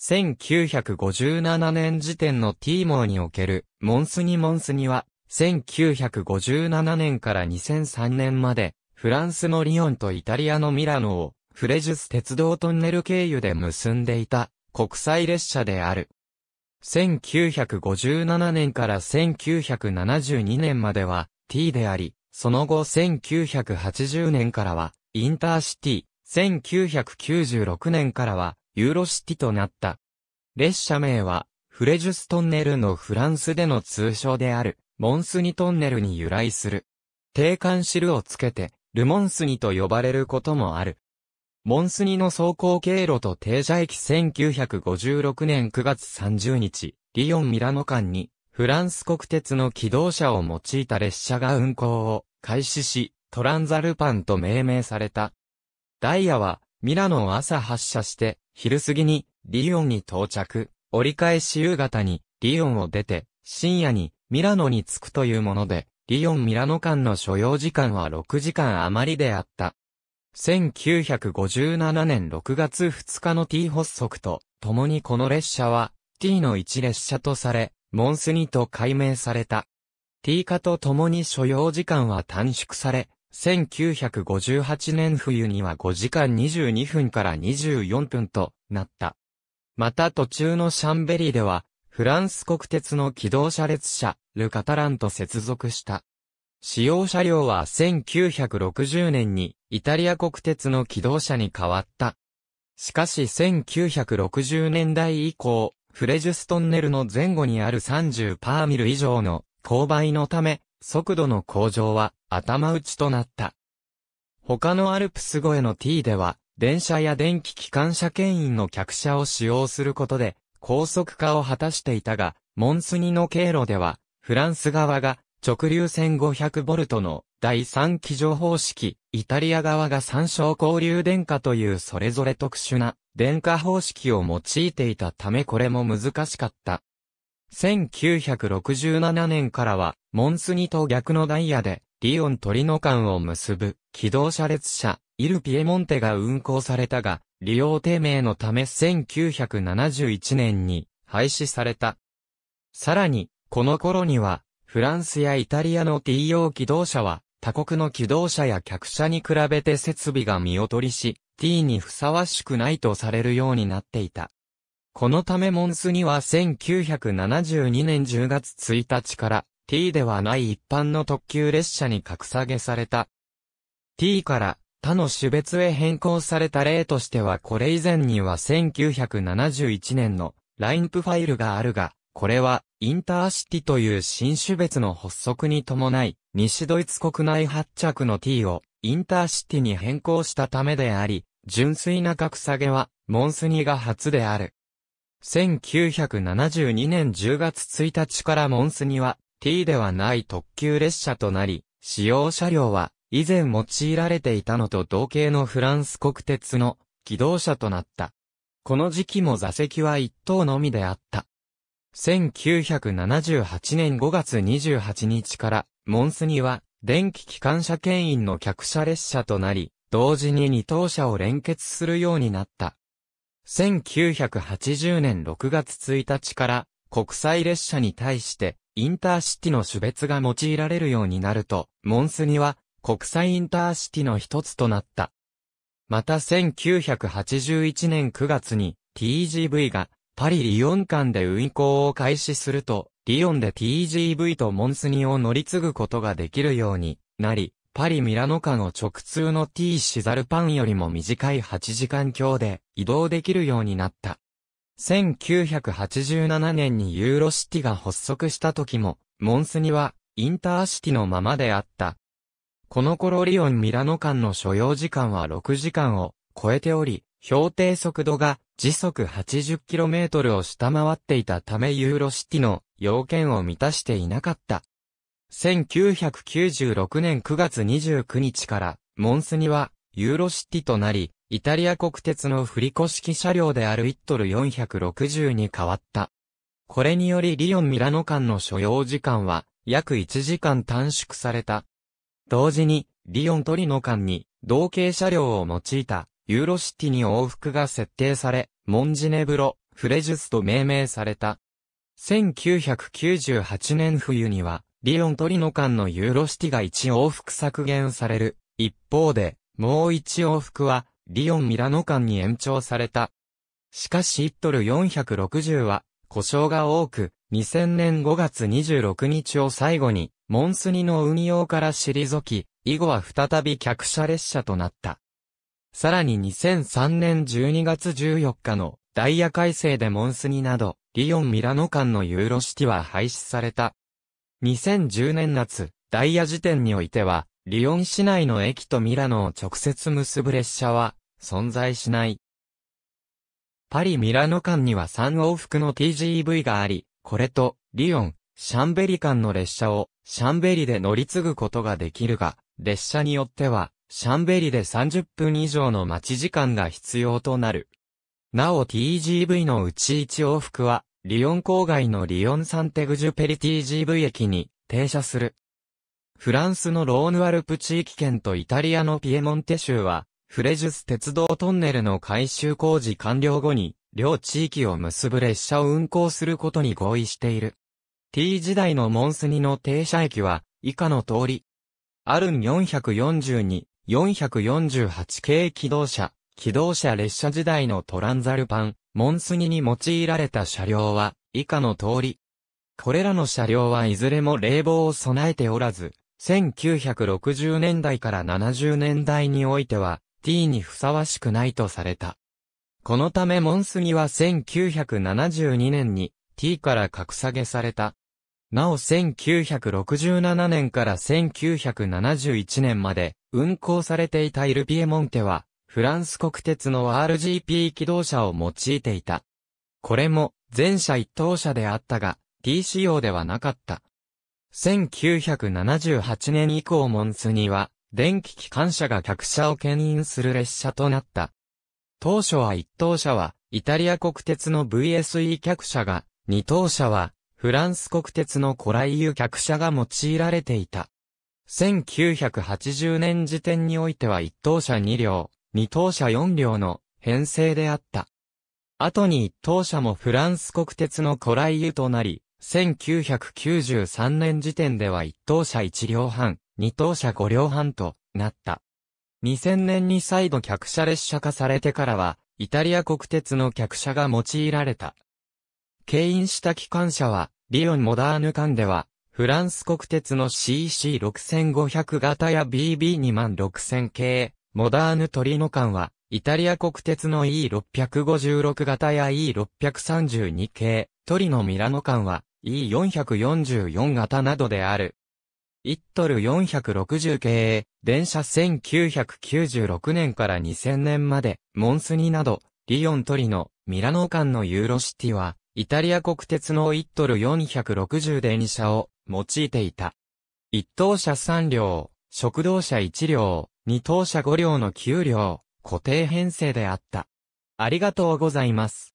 1957年時点のティーモーにおける、モンスニモンスニは、1957年から2003年まで、フランスのリヨンとイタリアのミラノを、フレジュス鉄道トンネル経由で結んでいた、国際列車である。1957年から1972年までは T であり、その後1980年からはインターシティ、1996年からはユーロシティとなった。列車名は、フレジュストンネルのフランスでの通称である、モンスニトンネルに由来する。定冠ルをつけて、ルモンスニと呼ばれることもある。モンスニの走行経路と停車駅1956年9月30日、リヨン・ミラノ間に、フランス国鉄の機動車を用いた列車が運行を開始し、トランザルパンと命名された。ダイヤは、ミラノを朝発車して、昼過ぎにリヨンに到着、折り返し夕方にリヨンを出て、深夜にミラノに着くというもので、リヨン・ミラノ間の所要時間は6時間余りであった。1957年6月2日の T 発足と、共にこの列車は T の1列車とされ、モンスニと改名された。T 化と共に所要時間は短縮され、1958年冬には5時間22分から24分となった。また途中のシャンベリでは、フランス国鉄の機動車列車、ルカタランと接続した。使用車両は1960年にイタリア国鉄の機動車に変わった。しかし1960年代以降、フレジュストンネルの前後にある30パーミル以上の勾配のため、速度の向上は頭打ちとなった。他のアルプス越えの T では、電車や電気機関車牽引の客車を使用することで、高速化を果たしていたが、モンスニの経路では、フランス側が直流線 500V の第3基準方式、イタリア側が参照交流電化というそれぞれ特殊な電化方式を用いていたためこれも難しかった。1967年からは、モンスニと逆のダイヤで、リオントリノ間を結ぶ、機動車列車、イルピエモンテが運行されたが、利用低迷のため1971年に廃止された。さらに、この頃には、フランスやイタリアの T o 機動車は、他国の機動車や客車に比べて設備が見劣りし、T にふさわしくないとされるようになっていた。このためモンスには1972年10月1日から T ではない一般の特急列車に格下げされた。T から他の種別へ変更された例としてはこれ以前には1971年のラインプファイルがあるが、これはインターシティという新種別の発足に伴い、西ドイツ国内発着の T をインターシティに変更したためであり、純粋な格下げはモンスニが初である。1972年10月1日からモンスニは T ではない特急列車となり、使用車両は以前用いられていたのと同型のフランス国鉄の機動車となった。この時期も座席は一等のみであった。1978年5月28日から、モンスには、電気機関車牽引の客車列車となり、同時に二等車を連結するようになった。1980年6月1日から、国際列車に対して、インターシティの種別が用いられるようになると、モンスニは国際インターシティの一つとなった。また1981年9月に TGV がパリ・リヨン間で運行を開始すると、リヨンで TGV とモンスニを乗り継ぐことができるようになり、パリ・ミラノ間を直通の T シザルパンよりも短い8時間強で移動できるようになった。1987年にユーロシティが発足した時も、モンスニはインターシティのままであった。この頃リオン・ミラノ間の所要時間は6時間を超えており、標定速度が時速 80km を下回っていたためユーロシティの要件を満たしていなかった。1996年9月29日からモンスニはユーロシティとなり、イタリア国鉄の振り子式車両であるイットル460に変わった。これによりリヨン・ミラノ間の所要時間は約1時間短縮された。同時に、リヨン・トリノ間に同型車両を用いたユーロシティに往復が設定され、モンジネブロ、フレジュスと命名された。1998年冬には、リヨン・トリノ間のユーロシティが1往復削減される。一方で、もう1往復は、リオン・ミラノ間に延長された。しかし1トル460は、故障が多く、2000年5月26日を最後に、モンスニの運用から退き、以後は再び客車列車となった。さらに2003年12月14日のダイヤ改正でモンスニなど、リオン・ミラノ間のユーロシティは廃止された。2010年夏、ダイヤ時点においては、リヨン市内の駅とミラノを直接結ぶ列車は存在しない。パリ・ミラノ間には3往復の TGV があり、これとリヨン、シャンベリ間の列車をシャンベリで乗り継ぐことができるが、列車によってはシャンベリで30分以上の待ち時間が必要となる。なお TGV のうち1往復は、リヨン郊外のリヨンサンテグジュペリ TGV 駅に停車する。フランスのローヌアルプ地域圏とイタリアのピエモンテ州は、フレジュス鉄道トンネルの改修工事完了後に、両地域を結ぶ列車を運行することに合意している。T 時代のモンスニの停車駅は、以下の通り。アルン442、448系機動車、機動車列車時代のトランザルパン、モンスニに用いられた車両は、以下の通り。これらの車両はいずれも冷房を備えておらず、1960年代から70年代においては T にふさわしくないとされた。このためモンスギは1972年に T から格下げされた。なお1967年から1971年まで運行されていたイルピエモンテは、フランス国鉄の RGP 機動車を用いていた。これも前者一等車であったが、T 仕様ではなかった。1978年以降モンスニは、電気機関車が客車を牽引する列車となった。当初は一等車は、イタリア国鉄の VSE 客車が、二等車は、フランス国鉄のコライユ客車が用いられていた。1980年時点においては一等車2両、二等車4両の編成であった。後に一等車もフランス国鉄のコライユとなり、1993年時点では1等車1両半、2等車5両半となった。2000年に再度客車列車化されてからは、イタリア国鉄の客車が用いられた。牽引した機関車は、リオンモダーヌ間では、フランス国鉄の CC6500 型や BB26000 系、モダーヌトリノ間は、イタリア国鉄の E656 型や E632 系、トリノミラノ間は、E444 型などである。1トル460系、電車1996年から2000年まで、モンスニなど、リオントリノ、ミラノ間のユーロシティは、イタリア国鉄の1トル460電車を用いていた。1等車3両、食堂車1両、2等車5両の9両、固定編成であった。ありがとうございます。